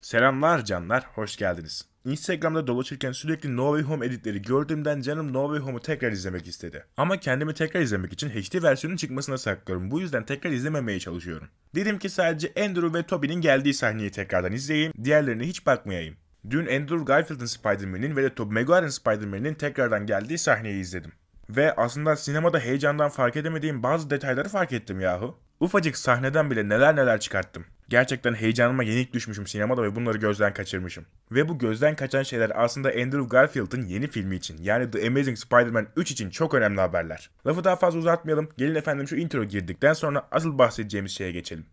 Selamlar canlar, hoş geldiniz. Instagram'da dolaşırken sürekli No Way Home editleri gördüğümden canım No Way Home'u tekrar izlemek istedi. Ama kendimi tekrar izlemek için HD versiyonun çıkmasına saklıyorum. Bu yüzden tekrar izlememeye çalışıyorum. Dedim ki sadece Andrew ve Toby'nin geldiği sahneyi tekrardan izleyeyim, diğerlerine hiç bakmayayım. Dün Andrew Garfield'ın Spider-Man'in ve de Tobey Maguire'ın Spider-Man'in tekrardan geldiği sahneyi izledim. Ve aslında sinemada heyecandan fark edemediğim bazı detayları fark ettim yahu. Ufacık sahneden bile neler neler çıkarttım. Gerçekten heyecanıma yenik düşmüşüm sinemada ve bunları gözden kaçırmışım. Ve bu gözden kaçan şeyler aslında Andrew Garfield'ın yeni filmi için yani The Amazing Spider-Man 3 için çok önemli haberler. Lafı daha fazla uzatmayalım. Gelin efendim şu intro girdikten sonra asıl bahsedeceğimiz şeye geçelim.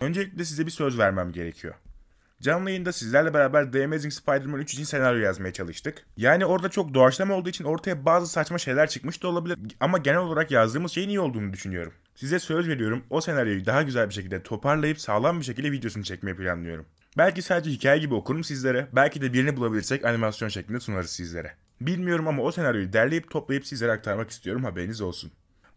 Öncelikle size bir söz vermem gerekiyor. Canlı yayında sizlerle beraber The Amazing Spider-Man 3 için senaryo yazmaya çalıştık. Yani orada çok doğaçlama olduğu için ortaya bazı saçma şeyler çıkmış da olabilir ama genel olarak yazdığımız şeyin iyi olduğunu düşünüyorum. Size söz veriyorum o senaryoyu daha güzel bir şekilde toparlayıp sağlam bir şekilde videosunu çekmeyi planlıyorum. Belki sadece hikaye gibi okurum sizlere, belki de birini bulabilirsek animasyon şeklinde sunarız sizlere. Bilmiyorum ama o senaryoyu derleyip toplayıp sizlere aktarmak istiyorum haberiniz olsun.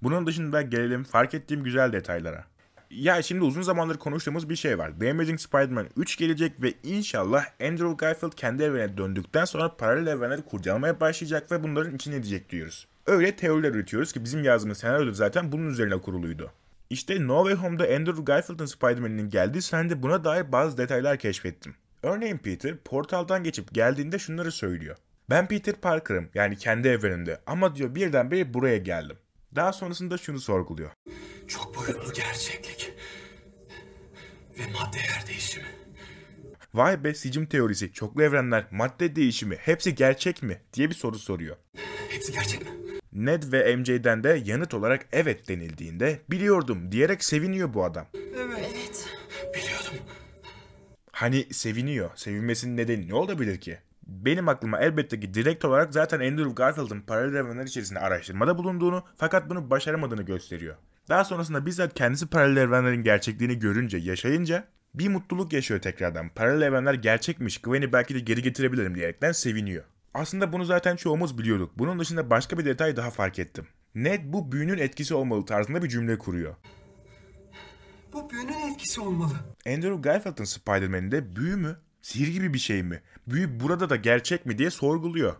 Bunun dışında gelelim fark ettiğim güzel detaylara ya şimdi uzun zamandır konuştuğumuz bir şey var. The Amazing Spider-Man 3 gelecek ve inşallah Andrew Garfield kendi evine döndükten sonra paralel evrenleri kurcalamaya başlayacak ve bunların içine edecek diyoruz. Öyle teoriler üretiyoruz ki bizim yazdığımız senaryo zaten bunun üzerine kuruluydu. İşte No Way Home'da Andrew Garfield'ın Spider-Man'inin geldiği sahnede buna dair bazı detaylar keşfettim. Örneğin Peter portaldan geçip geldiğinde şunları söylüyor. Ben Peter Parker'ım yani kendi evrenimde ama diyor birdenbire buraya geldim. Daha sonrasında şunu sorguluyor. Çok boyutlu gerçeklik ve madde yer değişimi. Vay be sicim teorisi, çoklu evrenler, madde değişimi hepsi gerçek mi diye bir soru soruyor. Hepsi gerçek mi? Ned ve MJ'den de yanıt olarak evet denildiğinde biliyordum diyerek seviniyor bu adam. Evet. evet. Biliyordum. Hani seviniyor. Sevinmesinin nedeni ne olabilir ki? benim aklıma elbette ki direkt olarak zaten Andrew Garfield'ın paralel evrenler içerisinde araştırmada bulunduğunu fakat bunu başaramadığını gösteriyor. Daha sonrasında bizzat kendisi paralel evrenlerin gerçekliğini görünce, yaşayınca bir mutluluk yaşıyor tekrardan. Paralel evrenler gerçekmiş, Gwen'i belki de geri getirebilirim diyerekten seviniyor. Aslında bunu zaten çoğumuz biliyorduk. Bunun dışında başka bir detay daha fark ettim. Ned bu büyünün etkisi olmalı tarzında bir cümle kuruyor. Bu büyünün etkisi olmalı. Andrew Garfield'ın Spider-Man'de büyü mü Sihir gibi bir şey mi? Büyü burada da gerçek mi diye sorguluyor.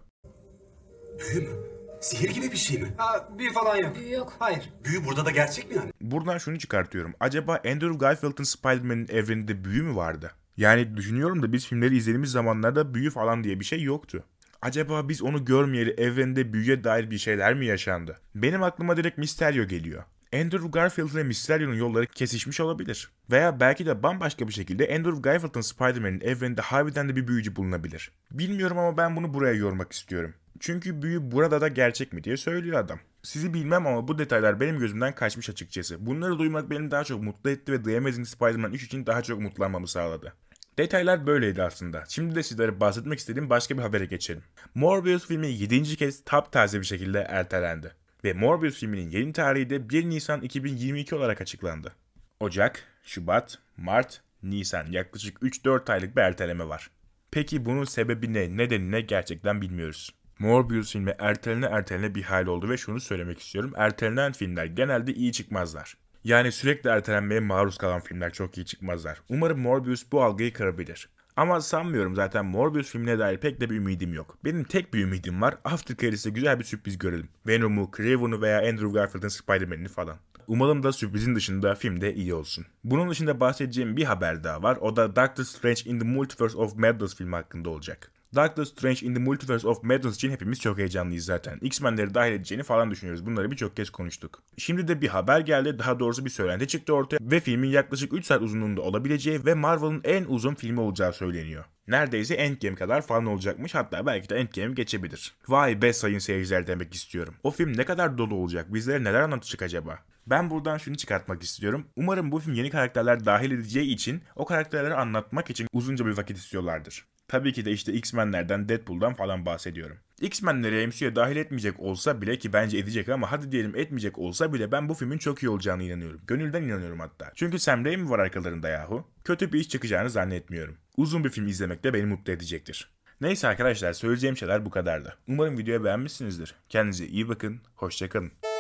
Büyü mü? Sihir gibi bir şey mi? Ha, büyü falan yok. Büyü yok. Hayır. Büyü burada da gerçek mi yani? Buradan şunu çıkartıyorum. Acaba Andrew Garfield'ın Spider-Man'in evreninde büyü mü vardı? Yani düşünüyorum da biz filmleri izlediğimiz zamanlarda büyü falan diye bir şey yoktu. Acaba biz onu görmeyeli evrende büyüye dair bir şeyler mi yaşandı? Benim aklıma direkt Misterio geliyor. Andrew Garfield ile Mysterio'nun yolları kesişmiş olabilir. Veya belki de bambaşka bir şekilde Andrew Garfield'ın Spider-Man'in evreninde harbiden de bir büyücü bulunabilir. Bilmiyorum ama ben bunu buraya yormak istiyorum. Çünkü büyü burada da gerçek mi diye söylüyor adam. Sizi bilmem ama bu detaylar benim gözümden kaçmış açıkçası. Bunları duymak beni daha çok mutlu etti ve The Amazing Spider-Man 3 için daha çok mutlanmamı sağladı. Detaylar böyleydi aslında. Şimdi de sizlere bahsetmek istediğim başka bir habere geçelim. Morbius filmi 7. kez taptaze bir şekilde ertelendi ve Morbius filminin yeni tarihi de 1 Nisan 2022 olarak açıklandı. Ocak, Şubat, Mart, Nisan yaklaşık 3-4 aylık bir erteleme var. Peki bunun sebebi ne, nedeni ne gerçekten bilmiyoruz. Morbius filmi ertelene ertelene bir hal oldu ve şunu söylemek istiyorum. Ertelenen filmler genelde iyi çıkmazlar. Yani sürekli ertelenmeye maruz kalan filmler çok iyi çıkmazlar. Umarım Morbius bu algıyı kırabilir. Ama sanmıyorum zaten Morbius filmine dair pek de bir ümidim yok. Benim tek bir ümidim var. Aftercare'de güzel bir sürpriz görelim. Venom'u, Craven'u veya Andrew Garfield'ın Spider-Man'ini falan. Umarım da sürprizin dışında film de iyi olsun. Bunun dışında bahsedeceğim bir haber daha var. O da Doctor Strange in the Multiverse of Madness filmi hakkında olacak. Doctor Strange in the Multiverse of Madness için hepimiz çok heyecanlıyız zaten. X-Men'leri dahil edeceğini falan düşünüyoruz. Bunları birçok kez konuştuk. Şimdi de bir haber geldi. Daha doğrusu bir söylenti çıktı ortaya ve filmin yaklaşık 3 saat uzunluğunda olabileceği ve Marvel'ın en uzun filmi olacağı söyleniyor. Neredeyse Endgame kadar falan olacakmış hatta belki de Endgame geçebilir. Vay be sayın seyirciler demek istiyorum. O film ne kadar dolu olacak? Bizlere neler anlatacak acaba? Ben buradan şunu çıkartmak istiyorum. Umarım bu film yeni karakterler dahil edeceği için o karakterleri anlatmak için uzunca bir vakit istiyorlardır. Tabii ki de işte X-Men'lerden, Deadpool'dan falan bahsediyorum. X-Men'leri MCU'ya dahil etmeyecek olsa bile ki bence edecek ama hadi diyelim etmeyecek olsa bile ben bu filmin çok iyi olacağını inanıyorum. Gönülden inanıyorum hatta. Çünkü Sam Raimi var arkalarında yahu. Kötü bir iş çıkacağını zannetmiyorum. Uzun bir film izlemek de beni mutlu edecektir. Neyse arkadaşlar söyleyeceğim şeyler bu kadardı. Umarım videoyu beğenmişsinizdir. Kendinize iyi bakın, hoşçakalın.